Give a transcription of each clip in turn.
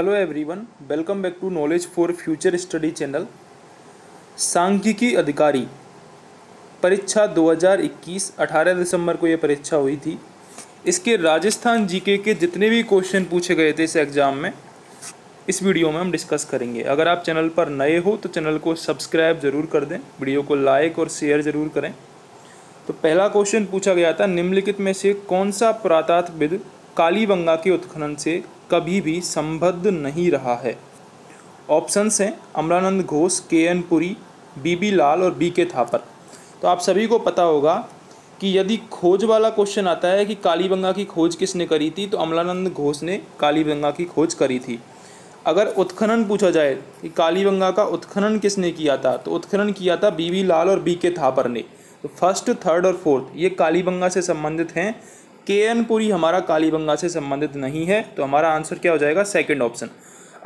hello everyone welcome back to knowledge for future study channel सांख्यिकी अधिकारी परीक्षा 2021 18 दिसंबर को ये परीक्षा हुई थी इसके राजस्थान जीके के जितने भी क्वेश्चन पूछे गए थे इस एग्ज़ाम में इस वीडियो में हम डिस्कस करेंगे अगर आप चैनल पर नए हो तो चैनल को सब्सक्राइब ज़रूर कर दें वीडियो को लाइक और शेयर ज़रूर करें तो पहला क्वेश्चन पूछा गया था निम्नलिखित में से कौन सा पुरातात्विद कालीबंगा के उत्खनन से कभी भी संबद्ध नहीं रहा है ऑप्शंस हैं अमरानंद घोष के एन पुरी बी बी लाल और बी के थापर तो आप सभी को पता होगा कि यदि खोज वाला क्वेश्चन आता है कि कालीबंगा की खोज किसने करी थी तो अमलानंद घोष ने कालीबंगा की खोज करी थी अगर उत्खनन पूछा जाए कि कालीबंगा का उत्खनन किसने किया था तो उत्खनन किया था बीवी लाल और बी के थापर ने तो फर्स्ट थर्ड और फोर्थ ये कालीबंगा से संबंधित हैं के पुरी हमारा कालीबंगा से संबंधित नहीं है तो हमारा आंसर क्या हो जाएगा सेकेंड ऑप्शन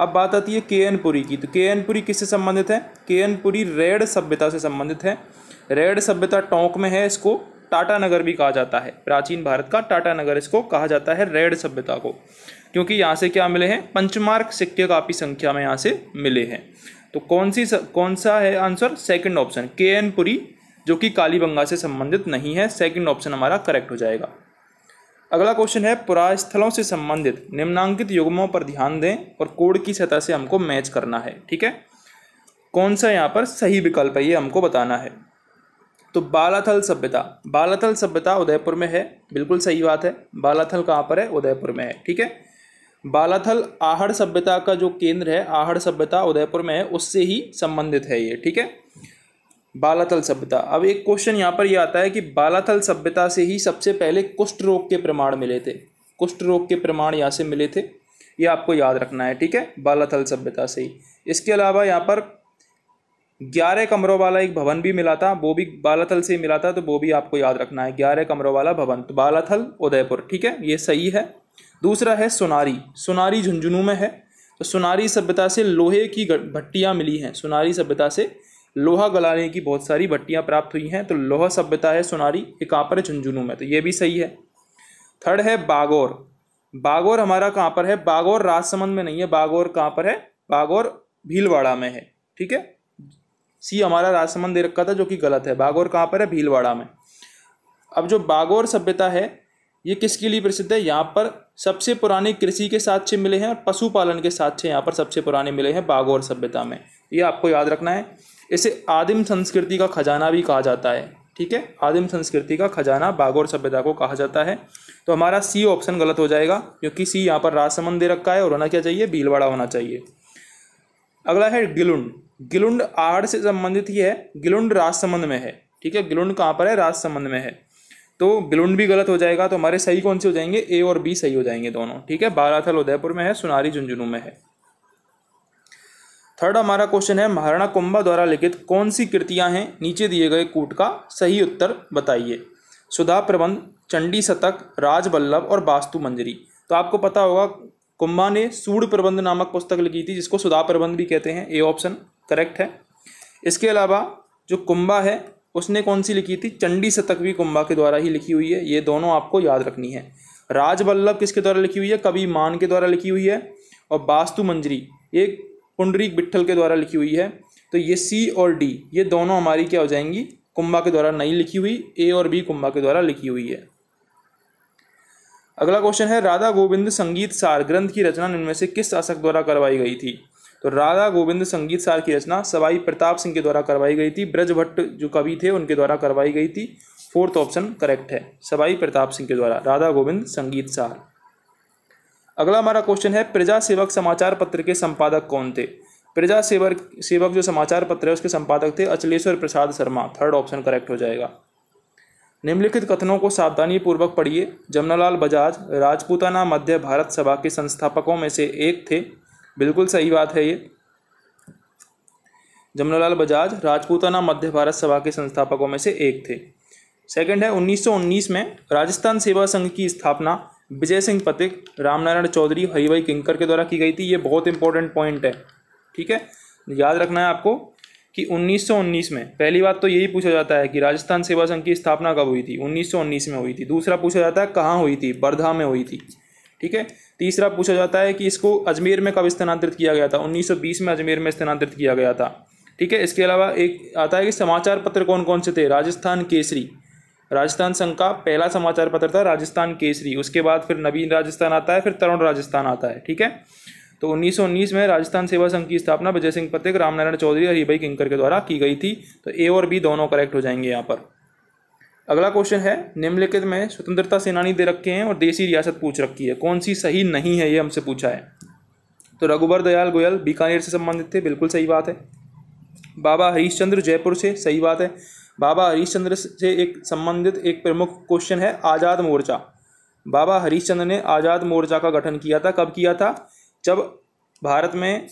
अब बात आती है के पुरी की तो के एनपुरी किससे संबंधित है के एनपुरी रेड सभ्यता से संबंधित है रेड सभ्यता टोंक में है इसको टाटा नगर भी कहा जाता है प्राचीन भारत का टाटा नगर इसको कहा जाता है रेड सभ्यता को क्योंकि यहाँ से क्या मिले हैं पंचमार्क सिक्के काफ़ी संख्या में यहाँ से मिले हैं तो कौन सी कौन सा है answer second option K N Puri जो कि कालीबंगा से संबंधित नहीं है सेकंड ऑप्शन हमारा करेक्ट हो जाएगा अगला क्वेश्चन है पुरास्थलों से संबंधित निम्नांकित युग्मों पर ध्यान दें और कोड की सतह से हमको मैच करना है ठीक है कौन सा यहाँ पर सही विकल्प है ये हमको बताना है तो बालाथल सभ्यता बालाथल सभ्यता उदयपुर में है बिल्कुल सही बात है बालाथल कहाँ पर है उदयपुर में है ठीक है बालाथल आहड़ सभ्यता का जो केंद्र है आहड़ सभ्यता उदयपुर में है उससे ही संबंधित है ये ठीक है बालाथल सभ्यता अब एक क्वेश्चन यहाँ पर यह आता है कि बालाथल सभ्यता से ही सबसे पहले कुष्ठ रोग के प्रमाण मिले थे कुष्ठ रोग के प्रमाण यहाँ से मिले थे ये आपको याद रखना है ठीक है बालाथल सभ्यता से ही इसके अलावा यहाँ पर ग्यारह कमरों वाला एक भवन भी मिला था वो भी बालाथल से ही मिला था तो वो भी आपको याद रखना है ग्यारह कमरों वाला भवन तो बालाथल उदयपुर ठीक है ये सही है दूसरा है सोनारी सोनारी झुंझुनू में है तो सोनारी सभ्यता से लोहे की भट्टियाँ मिली हैं सोनारी सभ्यता से लोहा गलाने की बहुत सारी भट्टियाँ प्राप्त हुई हैं तो लोहा सभ्यता है सोनारी ये कहाँ पर है झुंझुनू में तो ये भी सही है थर्ड है बागौर बागौर हमारा कहाँ पर है बागौर राजसमंद में नहीं है बागौर कहाँ पर है बागौर भीलवाड़ा में है ठीक है सी हमारा राजसमंद दे रखा था जो कि गलत है बागौर कहाँ पर है भीलवाड़ा में अब जो बागौर सभ्यता है ये किसके लिए प्रसिद्ध है यहाँ पर सबसे पुराने कृषि के साक्ष्य मिले हैं और पशुपालन के साक्ष्य यहाँ पर सबसे पुराने मिले हैं बागौर सभ्यता में ये आपको याद रखना है इसे आदिम संस्कृति का खजाना भी कहा जाता है ठीक है आदिम संस्कृति का खजाना बागौर सभ्यता को कहा जाता है तो हमारा सी ऑप्शन गलत हो जाएगा क्योंकि सी यहाँ पर राजसमंद दे रखा है और होना क्या चाहिए भीलवाड़ा होना चाहिए अगला है गिलुंड गिलुंड आड़ से संबंधित ही है गिलुंड राजसमंद में है ठीक है गिलुंड कहाँ पर है राजसमंद में है तो गिलुंड भी गलत हो जाएगा तो हमारे सही कौन से हो जाएंगे ए और बी सही हो जाएंगे दोनों ठीक है बाराथल उदयपुर में है सुनारी झुंझुनू में है थर्ड हमारा क्वेश्चन है महाराणा कुंभा द्वारा लिखित कौन सी कृतियां हैं नीचे दिए गए कूट का सही उत्तर बताइए सुधा प्रबंध चंडी शतक राजवल्लभ और वास्तु मंजरी तो आपको पता होगा कुंभा ने सूढ़ प्रबंध नामक पुस्तक लिखी थी जिसको सुधा प्रबंध भी कहते हैं ए ऑप्शन करेक्ट है इसके अलावा जो कुंभा है उसने कौन सी लिखी थी चंडी शतक भी कुंभा के द्वारा ही लिखी हुई है ये दोनों आपको याद रखनी है राजवल्लभ किसके द्वारा लिखी हुई है कवि मान के द्वारा लिखी हुई है और वास्तु मंजरी एक पुंडरीक बिट्ठल के द्वारा लिखी हुई है तो ये सी और डी ये दोनों हमारी क्या हो जाएंगी कुंभा के द्वारा नहीं लिखी हुई ए और बी कुंभा के द्वारा लिखी हुई है अगला क्वेश्चन है राधा गोविंद संगीत सार ग्रंथ की रचना इनमें से किस शासक द्वारा करवाई गई थी तो राधा गोविंद संगीत सार की रचना सवाई प्रताप सिंह के द्वारा करवाई गई थी ब्रजभट्ट जो कवि थे उनके द्वारा करवाई गई थी फोर्थ ऑप्शन करेक्ट है सवाई प्रताप सिंह के द्वारा राधा गोविंद संगीत सार अगला हमारा क्वेश्चन है प्रजा सेवक समाचार पत्र के संपादक कौन थे प्रजा सेवक सेवक जो समाचार पत्र है उसके संपादक थे Achaleshwar Prasad Sharma third option correct हो जाएगा निम्नलिखित कथनों को सावधानी पूर्वक पढ़िए जमनालाल बजाज राजपूताना मध्य भारत सभा के संस्थापकों में से एक थे बिल्कुल सही बात है ये जमनालाल बजाज राजपूताना मध्य भारत सभा के संस्थापकों में से एक थे सेकंड है 1919 में राजस्थान सेवा संघ की स्थापना विजय सिंह पथिक रामनारायण चौधरी हरिभाई किंकर के द्वारा की गई थी ये बहुत इंपॉर्टेंट पॉइंट है ठीक है याद रखना है आपको कि 1919 में पहली बात तो यही पूछा जाता है कि राजस्थान सेवा संघ की स्थापना कब हुई थी 1919 में हुई थी दूसरा पूछा जाता है कहाँ हुई थी बर्धा में हुई थी ठीक है तीसरा पूछा जाता है कि इसको अजमेर में कब स्थानांतरित किया गया था 1920 में अजमेर में स्थानांतरित किया गया था ठीक है इसके अलावा एक आता है कि समाचार पत्र कौन कौन से थे राजस्थान केसरी राजस्थान संघ का पहला समाचार पत्र था राजस्थान केसरी उसके बाद फिर नवीन राजस्थान आता है फिर तरुण राजस्थान आता है ठीक है तो 1919 में राजस्थान सेवा संघ की स्थापना विजय सिंह पथिक रामनारायण चौधरी और हरिभाई किंकर के द्वारा की गई थी तो ए और बी दोनों करेक्ट हो जाएंगे यहाँ पर अगला क्वेश्चन है निम्नलिखित में स्वतंत्रता सेनानी दे रखे हैं और देसी रियासत पूछ रखी है कौन सी सही नहीं है ये हमसे पूछा है तो रघुबर दयाल गोयल बीकानेर से संबंधित थे बिल्कुल सही बात है बाबा चंद्र जयपुर से सही बात है बाबा हरीशचंद्र से एक संबंधित एक प्रमुख क्वेश्चन है आज़ाद मोर्चा बाबा हरीशचंद्र ने आज़ाद मोर्चा का गठन किया था कब किया था जब भारत में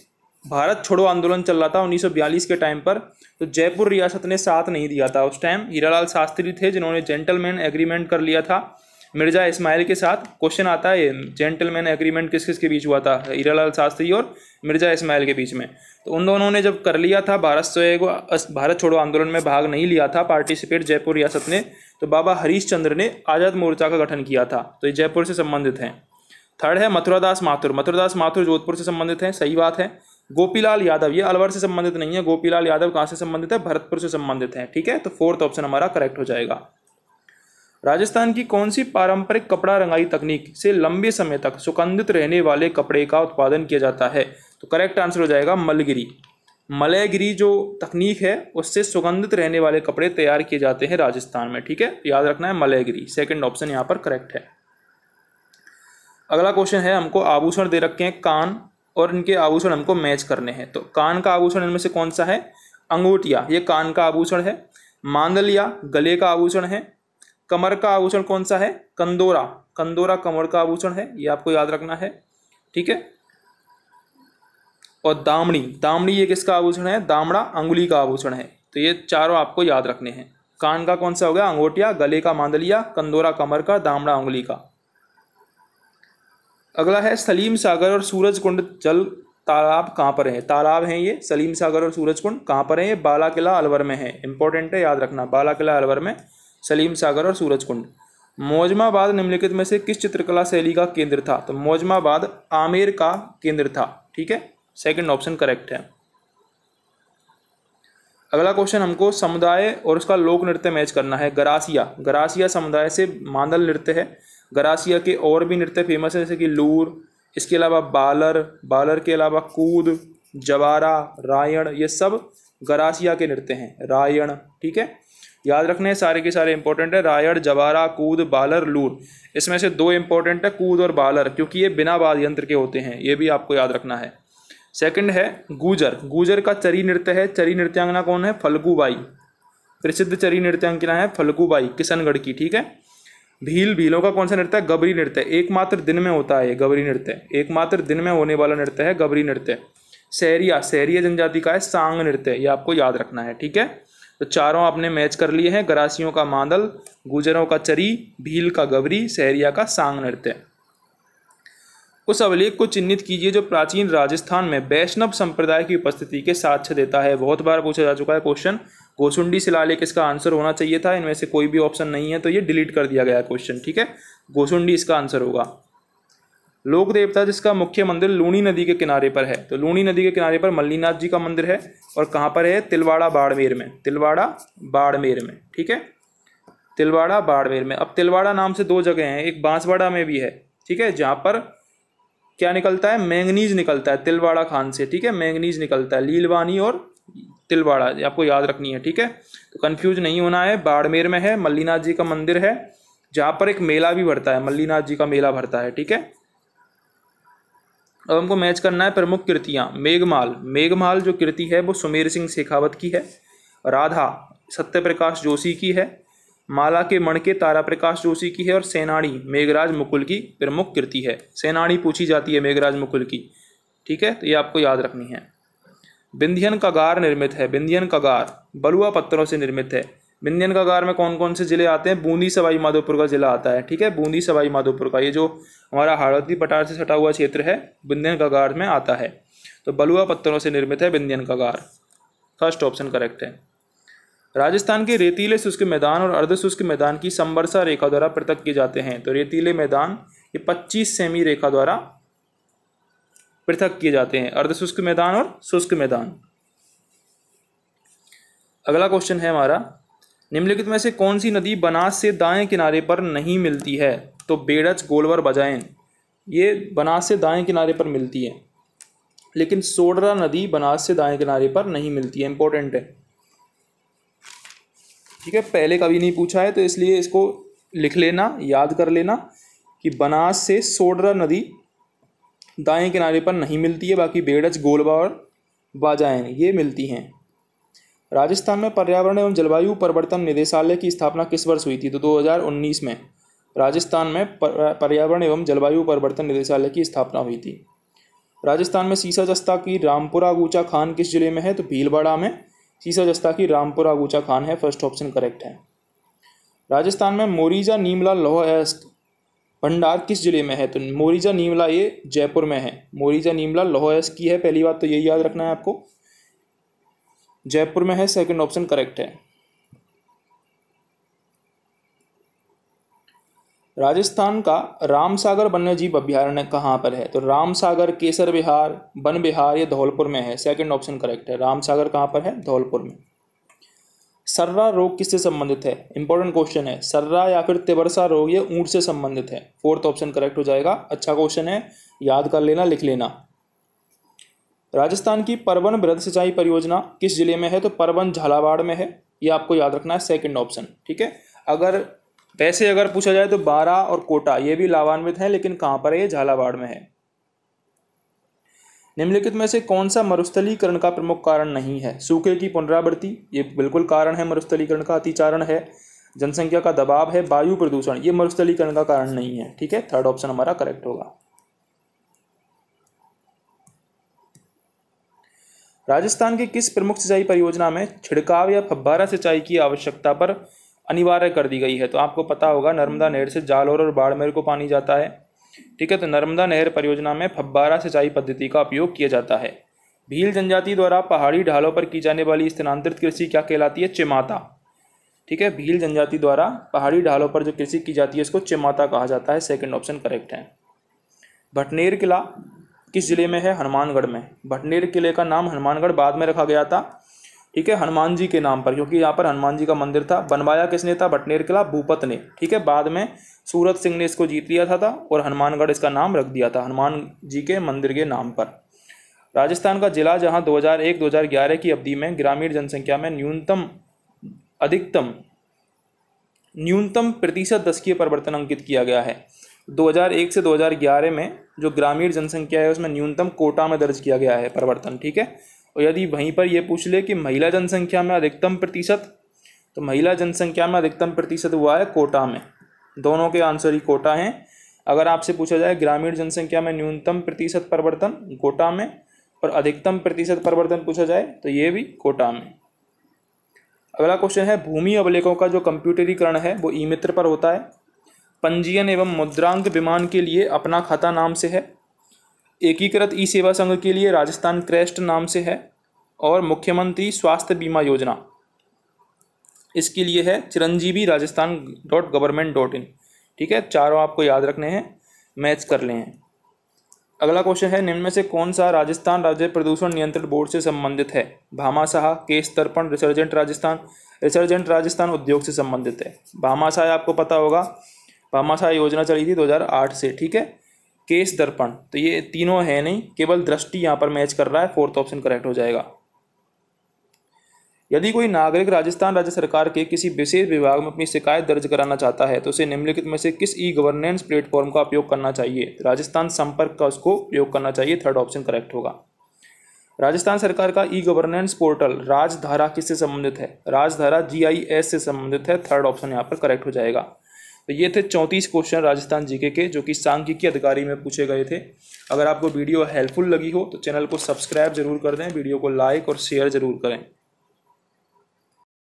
भारत छोड़ो आंदोलन चल रहा था 1942 के टाइम पर तो जयपुर रियासत ने साथ नहीं दिया था उस टाइम हीरालाल शास्त्री थे जिन्होंने जेंटलमैन एग्रीमेंट कर लिया था मिर्जा इस्माइल के साथ क्वेश्चन आता है जेंटलमैन एग्रीमेंट किस किस के बीच हुआ था हीरालाल शास्त्री और मिर्जा इस्माइल के बीच में तो उन दोनों ने जब कर लिया था भारत से भारत छोड़ो आंदोलन में भाग नहीं लिया था पार्टिसिपेट जयपुर रियासत ने तो बाबा हरीश चंद्र ने आज़ाद मोर्चा का गठन किया था तो ये जयपुर से संबंधित हैं थर्ड है मथुरादास माथुर मथुरादास माथुर जोधपुर से संबंधित हैं सही बात है गोपीलाल यादव ये अलवर से संबंधित नहीं है गोपीलाल यादव कहाँ से संबंधित है भरतपुर से संबंधित है ठीक है तो फोर्थ ऑप्शन हमारा करेक्ट हो जाएगा राजस्थान की कौन सी पारंपरिक कपड़ा रंगाई तकनीक से लंबे समय तक सुगंधित रहने वाले कपड़े का उत्पादन किया जाता है तो करेक्ट आंसर हो जाएगा मलगिरी मलयगिरी जो तकनीक है उससे सुगंधित रहने वाले कपड़े तैयार किए जाते हैं राजस्थान में ठीक है तो याद रखना है मलयगिरी सेकंड ऑप्शन यहाँ पर करेक्ट है अगला क्वेश्चन है हमको आभूषण दे रखे हैं कान और इनके आभूषण हमको मैच करने हैं तो कान का आभूषण इनमें से कौन सा है अंगूठिया ये कान का आभूषण है मांदलिया गले का आभूषण है कमर का आभूषण कौन सा है कंदोरा कंदोरा कमर का आभूषण है ये आपको याद रखना है ठीक है और दामड़ी दामड़ी ये किसका आभूषण है दामड़ा अंगुली का आभूषण है तो ये चारों आपको याद रखने हैं कान का कौन सा हो गया अंगोटिया गले का मांदलिया कंदोरा कमर का दामड़ा अंगुली का अगला है सलीम सागर और सूरज कुंड जल तालाब कहाँ पर है तालाब हैं ये सलीम सागर और सूरज कुंड कहाँ पर है ये बाला किला अलवर में है इंपॉर्टेंट है याद रखना बाला किला अलवर में सलीम सागर और सूरज कुंड मौजमाबाद निम्नलिखित में से किस चित्रकला शैली का केंद्र था तो मौजमाबाद आमेर का केंद्र था ठीक है सेकंड ऑप्शन करेक्ट है अगला क्वेश्चन हमको समुदाय और उसका लोक नृत्य मैच करना है गरासिया गरासिया समुदाय से मांदल नृत्य है गरासिया के और भी नृत्य फेमस है जैसे कि लूर इसके अलावा बालर बालर के अलावा कूद जवारा रायण ये सब गरासिया के नृत्य हैं रायण ठीक है याद रखने सारे के सारे इंपॉर्टेंट है रायड़ जवारा कूद बालर लूर इसमें से दो इंपॉर्टेंट है कूद और बालर क्योंकि ये बिना वाद यंत्र के होते हैं ये भी आपको याद रखना है सेकंड है गुजर गुजर का चरी नृत्य है चरी नृत्यांगना कौन है फलगुबाई प्रसिद्ध चरी नृत्यांगना है फलगुबाई किशनगढ़ की ठीक है भील भीलों का कौन सा नृत्य है गबरी नृत्य एकमात्र दिन में होता है गबरी नृत्य एकमात्र दिन में होने वाला नृत्य है गबरी नृत्य सहरिया सहरिया जनजाति का है सांग नृत्य ये आपको याद रखना है ठीक है तो चारों आपने मैच कर लिए हैं गरासियों का मांदल गुजरों का चरी भील का गबरी सहरिया का सांग नृत्य उस अभिलेख को चिन्हित कीजिए जो प्राचीन राजस्थान में वैष्णव संप्रदाय की उपस्थिति के साक्ष्य देता है बहुत बार पूछा जा चुका है क्वेश्चन गोसुंडी शिलालेख इसका आंसर होना चाहिए था इनमें से कोई भी ऑप्शन नहीं है तो ये डिलीट कर दिया गया क्वेश्चन ठीक है गोसुंडी इसका आंसर होगा लोक देवता जिसका मुख्य मंदिर लूणी नदी के किनारे पर है तो लूणी नदी के किनारे पर मल्लीनाथ जी का मंदिर है और कहाँ पर है तिलवाड़ा बाड़मेर में तिलवाड़ा बाड़मेर में ठीक है तिलवाड़ा बाड़मेर में अब तिलवाड़ा नाम से दो जगह हैं एक बांसवाड़ा में भी है ठीक है जहाँ पर क्या निकलता है मैंगनीज निकलता है तिलवाड़ा खान से ठीक है मैंगनीज निकलता है लीलवानी और तिलवाड़ा आपको याद रखनी है ठीक है तो कन्फ्यूज नहीं होना है बाड़मेर में है मल्लीनाथ जी का मंदिर है जहाँ पर एक मेला भी भरता है मल्लीनाथ जी का मेला भरता है ठीक है अब हमको मैच करना है प्रमुख कृतियाँ मेघमाल मेघमाल जो कृति है वो सुमेर सिंह शेखावत की है राधा सत्य प्रकाश जोशी की है माला के मण के तारा प्रकाश जोशी की है और सेनाणी मेघराज मुकुल की प्रमुख कृति है सेनाणी पूछी जाती है मेघराज मुकुल की ठीक है तो ये आपको याद रखनी है का कगार निर्मित है का कगार बलुआ पत्थरों से निर्मित है विंध्यन गार में कौन कौन से जिले आते हैं बूंदी सवाई माधोपुर का जिला आता है ठीक है बूंदी सवाई माधोपुर का ये जो हमारा हाड़ौती पठार से सटा हुआ क्षेत्र है विंध्यन गार में आता है तो बलुआ पत्थरों से निर्मित है विंध्यन गार फर्स्ट ऑप्शन करेक्ट है राजस्थान के रेतीले शुष्क मैदान और अर्ध शुष्क मैदान की संवर्षा रेखा द्वारा पृथक किए जाते हैं तो रेतीले मैदान ये पच्चीस सेमी रेखा द्वारा पृथक किए जाते हैं अर्ध शुष्क मैदान और शुष्क मैदान अगला क्वेश्चन है हमारा निम्नलिखित में से कौन सी नदी बनास से दाएं किनारे पर नहीं मिलती है तो बेड़च गोलवर बजायन ये बनास से दाएं किनारे पर मिलती है लेकिन सोडरा नदी बनास से दाएं किनारे पर नहीं मिलती है इंपॉर्टेंट है ठीक है पहले कभी नहीं पूछा है तो इसलिए इसको लिख लेना याद कर लेना कि बनास से सोडरा नदी दाएं किनारे पर नहीं मिलती है बाकी बेड़च गोलवा और बाजायन ये मिलती हैं राजस्थान में पर्यावरण एवं जलवायु परिवर्तन निदेशालय की स्थापना किस वर्ष हुई थी तो 2019 में राजस्थान में पर्यावरण एवं जलवायु परिवर्तन निदेशालय की स्थापना हुई थी राजस्थान में सीसा जस्ता की रामपुरा गुचा खान किस जिले में है तो भीलवाड़ा में सीसा जस्ता की रामपुरा गुचा खान है फर्स्ट ऑप्शन करेक्ट है राजस्थान में मोरीजा नीमला लोह अयस्क भंडार किस जिले में है तो मोरीजा नीमला ये जयपुर में है मोरीजा नीमला लोह अयस्क की है पहली बात तो यही याद रखना है आपको जयपुर में है सेकंड ऑप्शन करेक्ट है राजस्थान का रामसागर सागर वन्यजीव अभ्यारण्य कहाँ पर है तो रामसागर केसर विहार वन विहार या धौलपुर में है सेकंड ऑप्शन करेक्ट है रामसागर कहाँ पर है धौलपुर में सर्रा रोग किससे संबंधित है इंपॉर्टेंट क्वेश्चन है सर्रा या फिर तिबरसा रोग ये ऊंट से संबंधित है फोर्थ ऑप्शन करेक्ट हो जाएगा अच्छा क्वेश्चन है याद कर लेना लिख लेना राजस्थान की परवन वृद्ध सिंचाई परियोजना किस जिले में है तो परवन झालावाड़ में है ये आपको याद रखना है सेकंड ऑप्शन ठीक है अगर वैसे अगर पूछा जाए तो बारा और कोटा ये भी लाभान्वित है लेकिन कहाँ पर है ये झालावाड़ में है निम्नलिखित में से कौन सा मरुस्थलीकरण का प्रमुख कारण नहीं है सूखे की पुनरावृत्ति ये बिल्कुल कारण है मरुस्थलीकरण का अतिचारण है जनसंख्या का दबाव है वायु प्रदूषण ये मरुस्थलीकरण का कारण नहीं है ठीक है थर्ड ऑप्शन हमारा करेक्ट होगा राजस्थान की किस प्रमुख सिंचाई परियोजना में छिड़काव या फब्बारा सिंचाई की आवश्यकता पर अनिवार्य कर दी गई है तो आपको पता होगा नर्मदा नहर से जालौर और बाड़मेर को पानी जाता है ठीक है तो नर्मदा नहर परियोजना में फब्बारा सिंचाई पद्धति का उपयोग किया जाता है भील जनजाति द्वारा पहाड़ी ढालों पर की जाने वाली स्थानांतरित कृषि क्या कहलाती है चिमाता ठीक है भील जनजाति द्वारा पहाड़ी ढालों पर जो कृषि की जाती है उसको चिमाता कहा जाता है सेकंड ऑप्शन करेक्ट है भटनेर किला किस ज़िले में है हनुमानगढ़ में भटनेर किले का नाम हनुमानगढ़ बाद में रखा गया था ठीक है हनुमान जी के नाम पर क्योंकि यहाँ पर हनुमान जी का मंदिर था बनवाया किसने था भटनेर किला भूपत ने ठीक है बाद में सूरत सिंह ने इसको जीत लिया था, था और हनुमानगढ़ इसका नाम रख दिया था हनुमान जी के मंदिर के नाम पर राजस्थान का जिला जहाँ 2001-2011 की अवधि में ग्रामीण जनसंख्या में न्यूनतम अधिकतम न्यूनतम प्रतिशत की परिवर्तन अंकित किया गया है 2001 से 2011 में जो ग्रामीण जनसंख्या है उसमें न्यूनतम कोटा में दर्ज किया गया है परिवर्तन ठीक है और यदि वहीं पर यह पूछ ले कि महिला जनसंख्या में अधिकतम प्रतिशत तो महिला जनसंख्या में अधिकतम प्रतिशत हुआ है कोटा में दोनों के आंसर ही कोटा हैं अगर आपसे पूछा जाए ग्रामीण जनसंख्या में न्यूनतम प्रतिशत परिवर्तन कोटा में और अधिकतम प्रतिशत परिवर्तन पूछा जाए तो ये भी कोटा में अगला क्वेश्चन है भूमि अभिलेखों का जो कंप्यूटरीकरण है वो ई मित्र पर होता है पंजीयन एवं मुद्रांक विमान के लिए अपना खाता नाम से है एकीकृत ई सेवा संघ के लिए राजस्थान क्रेस्ट नाम से है और मुख्यमंत्री स्वास्थ्य बीमा योजना इसके लिए है Chiranjeevi Rajasthan dot government dot in ठीक है चारों आपको याद रखने हैं मैच कर लें अगला क्वेश्चन है निम्न में से कौन सा राजस्थान राज्य प्रदूषण नियंत्रण बोर्ड से संबंधित है भामाशाह केस तर्पण रिसर्जेंट राजस्थान रिसर्जेंट राजस्थान उद्योग से संबंधित है भामाशाह आपको पता होगा भामाशाह योजना चली थी 2008 से ठीक है केस दर्पण तो ये तीनों है नहीं केवल दृष्टि यहाँ पर मैच कर रहा है फोर्थ ऑप्शन करेक्ट हो जाएगा यदि कोई नागरिक राजस्थान राज्य सरकार के किसी विशेष विभाग में अपनी शिकायत दर्ज कराना चाहता है तो उसे निम्नलिखित में से किस ई गवर्नेंस प्लेटफॉर्म का उपयोग करना चाहिए राजस्थान संपर्क का उसको उपयोग करना चाहिए थर्ड ऑप्शन करेक्ट होगा राजस्थान सरकार का ई गवर्नेंस पोर्टल राजधारा किससे संबंधित है राजधारा जी आई एस से संबंधित है थर्ड ऑप्शन यहाँ पर करेक्ट हो जाएगा तो ये थे चौंतीस क्वेश्चन राजस्थान जीके के जो कि सांख्यिकी अधिकारी में पूछे गए थे अगर आपको वीडियो हेल्पफुल लगी हो तो चैनल को सब्सक्राइब जरूर कर दें वीडियो को लाइक और शेयर जरूर करें